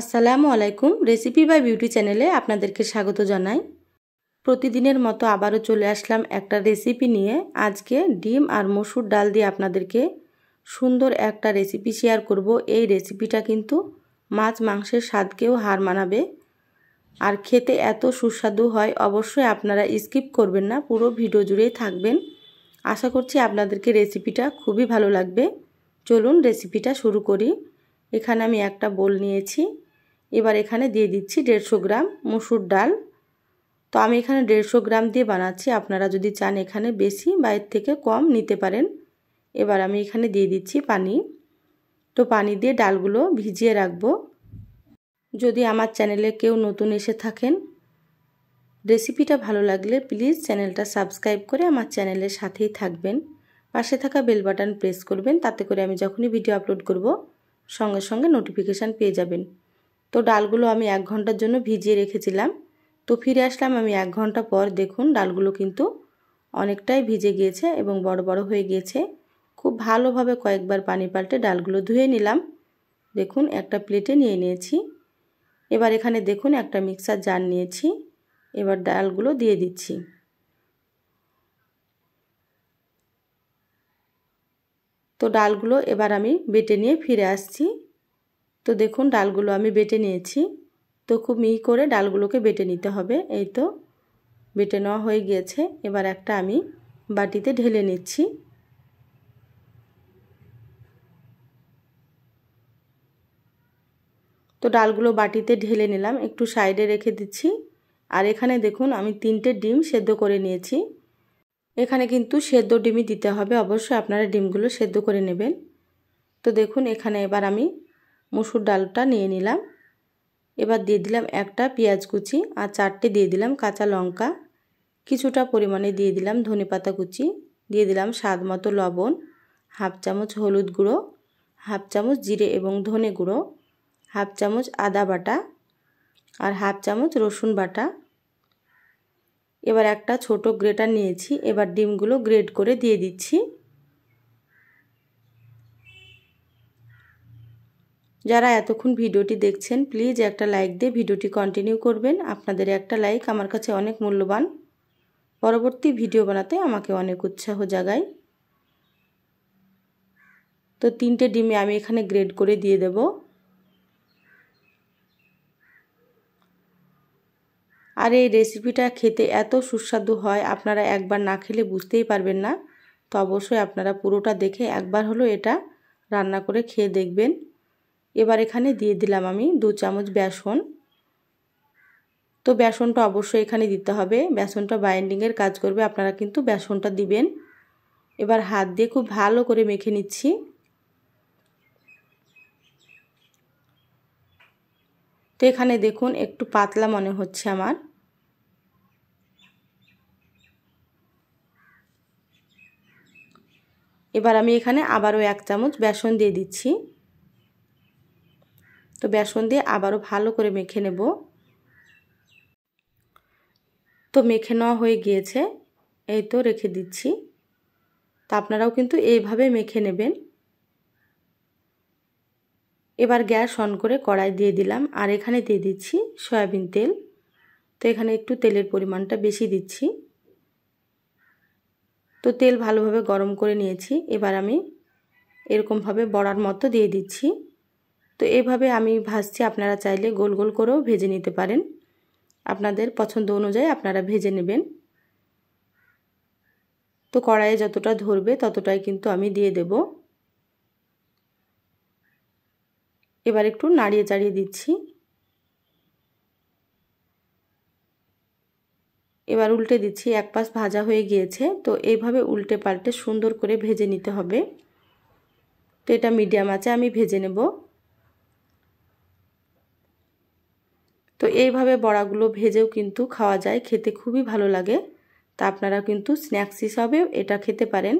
আসসালামু আলাইকুম recipe by beauty চ্যানেলে আপনাদেরকে স্বাগত জানাই প্রতিদিনের মতো আবারও চলে আসলাম একটা রেসিপি নিয়ে আজকে ডিম আর মসুর ডাল দিয়ে আপনাদেরকে সুন্দর একটা রেসিপি শেয়ার করব এই রেসিপিটা কিন্তু মাছ মাংসের স্বাদকেও হার মানাবে আর খেতে এত সুস্বাদু হয় অবশ্যই আপনারা স্কিপ করবেন না পুরো ভিডিও জুড়েই থাকবেন আশা করছি আপনাদেরকে রেসিপিটা খুবই ভালো লাগবে চলুন রেসিপিটা শুরু করি এখানে আমি একটা বোল নিয়েছি এবার এখানে দিয়ে দিচ্ছি দেড়শো গ্রাম মসুর ডাল তো আমি এখানে দেড়শো গ্রাম দিয়ে বানাচ্ছি আপনারা যদি চান এখানে বেশি বা এর থেকে কম নিতে পারেন এবার আমি এখানে দিয়ে দিচ্ছি পানি তো পানি দিয়ে ডালগুলো ভিজিয়ে রাখবো যদি আমার চ্যানেলে কেউ নতুন এসে থাকেন রেসিপিটা ভালো লাগলে প্লিজ চ্যানেলটা সাবস্ক্রাইব করে আমার চ্যানেলের সাথেই থাকবেন পাশে থাকা বেল বাটন প্রেস করবেন তাতে করে আমি যখনই ভিডিও আপলোড করব সঙ্গে সঙ্গে নোটিফিকেশান পেয়ে যাবেন তো ডালগুলো আমি এক ঘন্টার জন্য ভিজিয়ে রেখেছিলাম তো ফিরে আসলাম আমি এক ঘন্টা পর দেখুন ডালগুলো কিন্তু অনেকটাই ভিজে গিয়েছে এবং বড় বড় হয়ে গিয়েছে খুব ভালোভাবে কয়েকবার পানি পাল্টে ডালগুলো ধুয়ে নিলাম দেখুন একটা প্লেটে নিয়ে নিয়েছি এবার এখানে দেখুন একটা মিক্সার জার নিয়েছি এবার ডালগুলো দিয়ে দিচ্ছি তো ডালগুলো এবার আমি বেটে নিয়ে ফিরে আসছি তো দেখুন ডালগুলো আমি বেটে নিয়েছি তো খুব মিহি করে ডালগুলোকে বেটে নিতে হবে এই তো বেটে নেওয়া হয়ে গিয়েছে এবার একটা আমি বাটিতে ঢেলে নিচ্ছি তো ডালগুলো বাটিতে ঢেলে নিলাম একটু সাইডে রেখে দিচ্ছি আর এখানে দেখুন আমি তিনটে ডিম সেদ্ধ করে নিয়েছি এখানে কিন্তু সেদ্ধ ডিমই দিতে হবে অবশ্যই আপনারা ডিমগুলো সেদ্ধ করে নেবেন তো দেখুন এখানে এবার আমি মুসুর ডালটা নিয়ে নিলাম এবার দিয়ে দিলাম একটা পেঁয়াজ কুচি আর চারটে দিয়ে দিলাম কাঁচা লঙ্কা কিছুটা পরিমাণে দিয়ে দিলাম ধনে পাতা কুচি দিয়ে দিলাম স্বাদ মতো লবণ হাফ চামচ হলুদ গুঁড়ো হাফ চামচ জিরে এবং ধনে গুঁড়ো হাফ চামচ আদা বাটা আর হাফ চামচ রসুন বাটা এবার একটা ছোট গ্রেটার নিয়েছি এবার ডিমগুলো গ্রেড করে দিয়ে দিচ্ছি যারা এতক্ষণ ভিডিওটি দেখছেন প্লিজ একটা লাইক দিয়ে ভিডিওটি কন্টিনিউ করবেন আপনাদের একটা লাইক আমার কাছে অনেক মূল্যবান পরবর্তী ভিডিও বানাতে আমাকে অনেক উৎসাহ জাগায় তো তিনটে ডিমে আমি এখানে গ্রেড করে দিয়ে দেব আর এই রেসিপিটা খেতে এত সুস্বাদু হয় আপনারা একবার না খেলে বুঝতেই পারবেন না তো অবশ্যই আপনারা পুরোটা দেখে একবার হলো এটা রান্না করে খেয়ে দেখবেন এবার এখানে দিয়ে দিলাম আমি দু চামচ বেসন তো বেসনটা অবশ্যই এখানে দিতে হবে বেসনটা বাইন্ডিংয়ের কাজ করবে আপনারা কিন্তু বেসনটা দিবেন এবার হাত দিয়ে খুব ভালো করে মেখে নিচ্ছি তো এখানে দেখুন একটু পাতলা মনে হচ্ছে আমার এবার আমি এখানে আবারও এক চামচ বেসন দিয়ে দিচ্ছি তো বেসন দিয়ে আবারও ভালো করে মেখে নেব তো মেখে নেওয়া হয়ে গিয়েছে এই তো রেখে দিচ্ছি তা আপনারাও কিন্তু এইভাবে মেখে নেবেন এবার গ্যাস অন করে কড়াই দিয়ে দিলাম আর এখানে দিয়ে দিচ্ছি সয়াবিন তেল তো এখানে একটু তেলের পরিমাণটা বেশি দিচ্ছি তো তেল ভালোভাবে গরম করে নিয়েছি এবার আমি এরকমভাবে বড়ার মতো দিয়ে দিচ্ছি তো এভাবে আমি ভাজছি আপনারা চাইলে গোল গোল করেও ভেজে নিতে পারেন আপনাদের পছন্দ অনুযায়ী আপনারা ভেজে নেবেন তো কড়াইয়ে যতটা ধরবে ততটাই কিন্তু আমি দিয়ে দেব এবার একটু নাড়িয়ে চাড়িয়ে দিচ্ছি এবার উল্টে দিচ্ছি এক পাশ ভাজা হয়ে গিয়েছে তো এইভাবে উল্টে পাল্টে সুন্দর করে ভেজে নিতে হবে তো এটা মিডিয়াম আছে আমি ভেজে নেবো তো এইভাবে বড়াগুলো ভেজেও কিন্তু খাওয়া যায় খেতে খুবই ভালো লাগে তা আপনারা কিন্তু স্ন্যাক্স হিসাবে এটা খেতে পারেন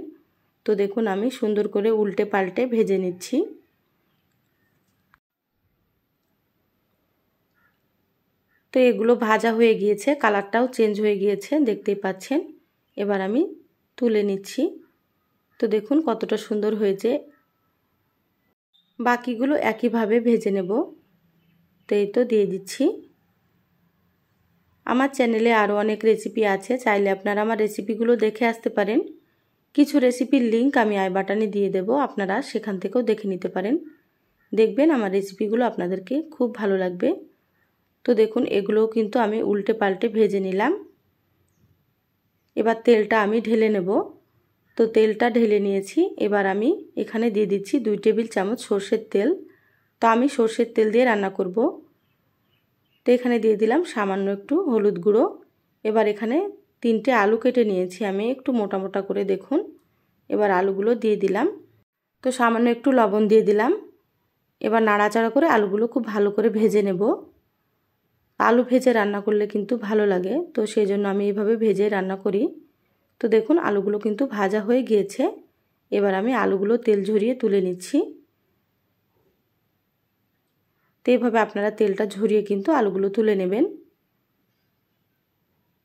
তো দেখুন আমি সুন্দর করে উল্টে পাল্টে ভেজে নিচ্ছি তো এগুলো ভাজা হয়ে গিয়েছে কালারটাও চেঞ্জ হয়ে গিয়েছে দেখতেই পাচ্ছেন এবার আমি তুলে নিচ্ছি তো দেখুন কতটা সুন্দর হয়েছে বাকিগুলো একইভাবে ভেজে নেব তো এই তো দিয়ে দিচ্ছি আমার চ্যানেলে আরও অনেক রেসিপি আছে চাইলে আপনারা আমার রেসিপিগুলো দেখে আসতে পারেন কিছু রেসিপির লিঙ্ক আমি আই বাটানে দিয়ে দেব আপনারা সেখান থেকেও দেখে নিতে পারেন দেখবেন আমার রেসিপিগুলো আপনাদেরকে খুব ভালো লাগবে তো দেখুন এগুলোও কিন্তু আমি উল্টে পাল্টে ভেজে নিলাম এবার তেলটা আমি ঢেলে নেব তো তেলটা ঢেলে নিয়েছি এবার আমি এখানে দিয়ে দিচ্ছি দুই টেবিল চামচ সর্ষের তেল তো আমি সর্ষের তেল দিয়ে রান্না করবো তো এখানে দিয়ে দিলাম সামান্য একটু হলুদ গুঁড়ো এবার এখানে তিনটে আলু কেটে নিয়েছি আমি একটু মোটা মোটা করে দেখুন এবার আলুগুলো দিয়ে দিলাম তো সামান্য একটু লবণ দিয়ে দিলাম এবার নাড়াচাড়া করে আলুগুলো খুব ভালো করে ভেজে নেব আলু ভেজে রান্না করলে কিন্তু ভালো লাগে তো সেই জন্য আমি এইভাবে ভেজে রান্না করি তো দেখুন আলুগুলো কিন্তু ভাজা হয়ে গিয়েছে এবার আমি আলুগুলো তেল ঝরিয়ে তুলে নিচ্ছি তো এভাবে আপনারা তেলটা ঝরিয়ে কিন্তু আলুগুলো তুলে নেবেন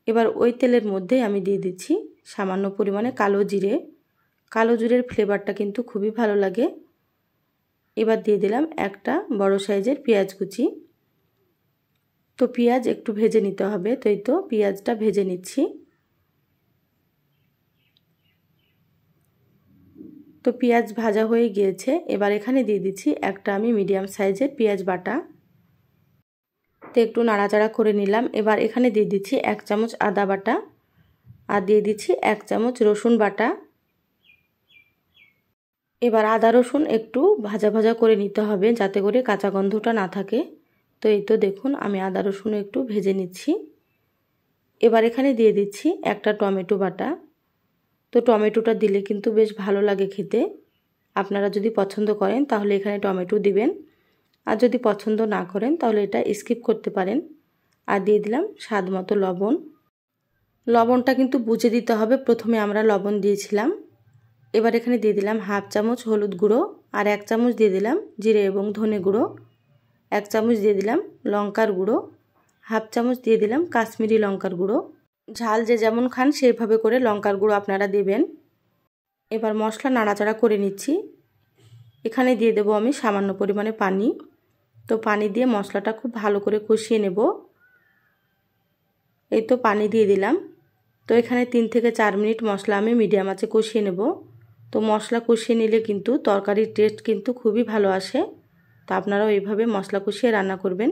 এবার ওই তেলের মধ্যে আমি দিয়ে দিচ্ছি সামান্য পরিমাণে কালো জিরে কালো জিরের ফ্লেভারটা কিন্তু খুবই ভালো লাগে এবার দিয়ে দিলাম একটা বড় সাইজের পেঁয়াজ কুচি তো পেঁয়াজ একটু ভেজে নিতে হবে তো এই তো পেঁয়াজটা ভেজে নিচ্ছি তো পেঁয়াজ ভাজা হয়ে গিয়েছে এবার এখানে দিয়ে দিচ্ছি একটা আমি মিডিয়াম সাইজের পেঁয়াজ বাটা তো একটু নাড়াচাড়া করে নিলাম এবার এখানে দিয়ে দিচ্ছি এক চামচ আদা বাটা আর দিয়ে দিচ্ছি এক চামচ রসুন বাটা এবার আদা রসুন একটু ভাজা ভাজা করে নিতে হবে যাতে করে কাঁচা গন্ধটা না থাকে তো এই তো দেখুন আমি আদা রসুন একটু ভেজে নিচ্ছি এবার এখানে দিয়ে দিচ্ছি একটা টমেটো বাটা তো টমেটোটা দিলে কিন্তু বেশ ভালো লাগে খেতে আপনারা যদি পছন্দ করেন তাহলে এখানে টমেটো দিবেন আর যদি পছন্দ না করেন তাহলে এটা স্কিপ করতে পারেন আর দিয়ে দিলাম স্বাদ মতো লবণ লবণটা কিন্তু বুঝে দিতে হবে প্রথমে আমরা লবণ দিয়েছিলাম এবার এখানে দিয়ে দিলাম হাফ চামচ হলুদ গুঁড়ো আর এক চামচ দিয়ে দিলাম জিরে এবং ধনে গুঁড়ো এক চামচ দিয়ে দিলাম লঙ্কার গুঁড়ো হাফ চামচ দিয়ে দিলাম কাশ্মীরি লঙ্কার গুঁড়ো ঝাল যে যেমন খান সেইভাবে করে লঙ্কার গুঁড়ো আপনারা দেবেন এবার মশলা নাড়াচাড়া করে নিচ্ছি এখানে দিয়ে দেব আমি সামান্য পরিমাণে পানি তো পানি দিয়ে মশলাটা খুব ভালো করে কষিয়ে নেব এই তো পানি দিয়ে দিলাম তো এখানে তিন থেকে চার মিনিট মশলা আমি মিডিয়াম আছে কষিয়ে নেব তো মশলা কষিয়ে নিলে কিন্তু তরকারির টেস্ট কিন্তু খুবই ভালো আসে তো আপনারাও এইভাবে মশলা কষিয়ে রান্না করবেন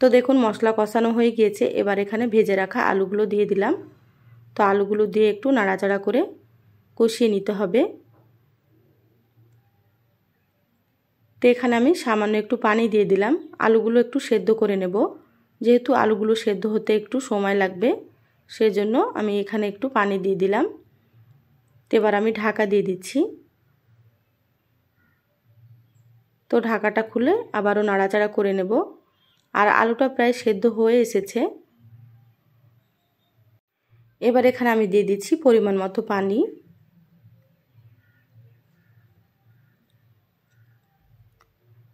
তো দেখুন মশলা কষানো হয়ে গিয়েছে এবার এখানে ভেজে রাখা আলুগুলো দিয়ে দিলাম তো আলুগুলো দিয়ে একটু নাড়াচাড়া করে কষিয়ে নিতে হবে তো এখানে আমি সামান্য একটু পানি দিয়ে দিলাম আলুগুলো একটু সেদ্ধ করে নেব যেহেতু আলুগুলো সেদ্ধ হতে একটু সময় লাগবে সেজন্য আমি এখানে একটু পানি দিয়ে দিলাম তো এবার আমি ঢাকা দিয়ে দিচ্ছি তো ঢাকাটা খুলে আবারও নাড়াচাড়া করে নেব আর আলুটা প্রায় সেদ্ধ হয়ে এসেছে এবার এখানে আমি দিয়ে দিচ্ছি পরিমাণ মতো পানি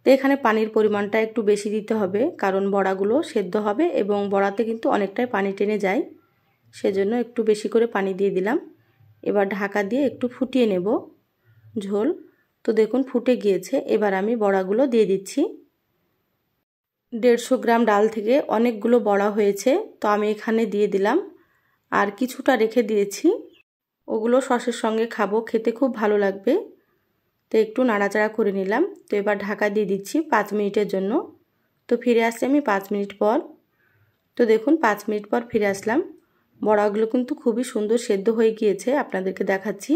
তো এখানে পানির পরিমাণটা একটু বেশি দিতে হবে কারণ বড়াগুলো সেদ্ধ হবে এবং বড়াতে কিন্তু অনেকটাই পানি টেনে যায় সেজন্য একটু বেশি করে পানি দিয়ে দিলাম এবার ঢাকা দিয়ে একটু ফুটিয়ে নেব ঝোল তো দেখুন ফুটে গিয়েছে এবার আমি বড়াগুলো দিয়ে দিচ্ছি দেড়শো গ্রাম ডাল থেকে অনেকগুলো বড়া হয়েছে তো আমি এখানে দিয়ে দিলাম আর কিছুটা রেখে দিয়েছি ওগুলো সসের সঙ্গে খাবো খেতে খুব ভালো লাগবে তো একটু নাড়াচাড়া করে নিলাম তো এবার ঢাকা দিয়ে দিচ্ছি পাঁচ মিনিটের জন্য তো ফিরে আসছি আমি পাঁচ মিনিট পর তো দেখুন পাঁচ মিনিট পর ফিরে আসলাম বড়াগুলো কিন্তু খুবই সুন্দর সেদ্ধ হয়ে গিয়েছে আপনাদেরকে দেখাচ্ছি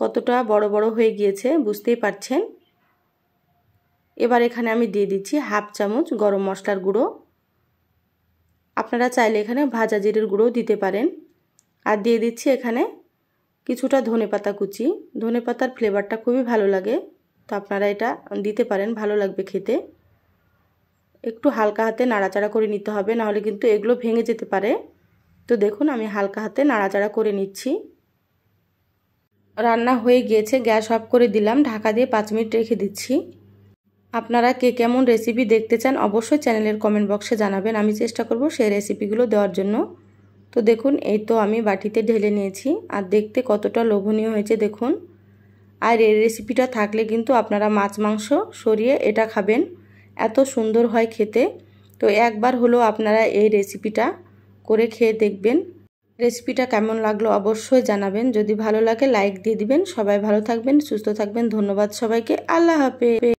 কতটা বড় বড় হয়ে গিয়েছে বুঝতেই পারছেন এবার এখানে আমি দিয়ে দিচ্ছি হাফ চামচ গরম মশলার গুঁড়ো আপনারা চাইলে এখানে ভাজা জিরের গুঁড়োও দিতে পারেন আর দিয়ে দিচ্ছি এখানে কিছুটা ধনে পাতা কুচি ধনে পাতার ফ্লেভারটা খুবই ভালো লাগে তো আপনারা এটা দিতে পারেন ভালো লাগবে খেতে একটু হালকা হাতে নাড়াচাড়া করে নিতে হবে নাহলে কিন্তু এগুলো ভেঙে যেতে পারে তো দেখুন আমি হালকা হাতে নাড়াচাড়া করে নিচ্ছি রান্না হয়ে গিয়েছে গ্যাস অফ করে দিলাম ঢাকা দিয়ে পাঁচ মিনিট রেখে দিচ্ছি আপনারা কে কেমন রেসিপি দেখতে চান অবশ্যই চ্যানেলের কমেন্ট বক্সে জানাবেন আমি চেষ্টা করব সেই রেসিপিগুলো দেওয়ার জন্য তো দেখুন এই তো আমি বাটিতে ঢেলে নিয়েছি আর দেখতে কতটা লোভনীয় হয়েছে দেখুন আর এই রেসিপিটা থাকলে কিন্তু আপনারা মাছ মাংস সরিয়ে এটা খাবেন এত সুন্দর হয় খেতে তো একবার হলো আপনারা এই রেসিপিটা করে খেয়ে দেখবেন রেসিপিটা কেমন লাগলো অবশ্যই জানাবেন যদি ভালো লাগে লাইক দিয়ে দিবেন সবাই ভালো থাকবেন সুস্থ থাকবেন ধন্যবাদ সবাইকে আল্লাহ হাফেজ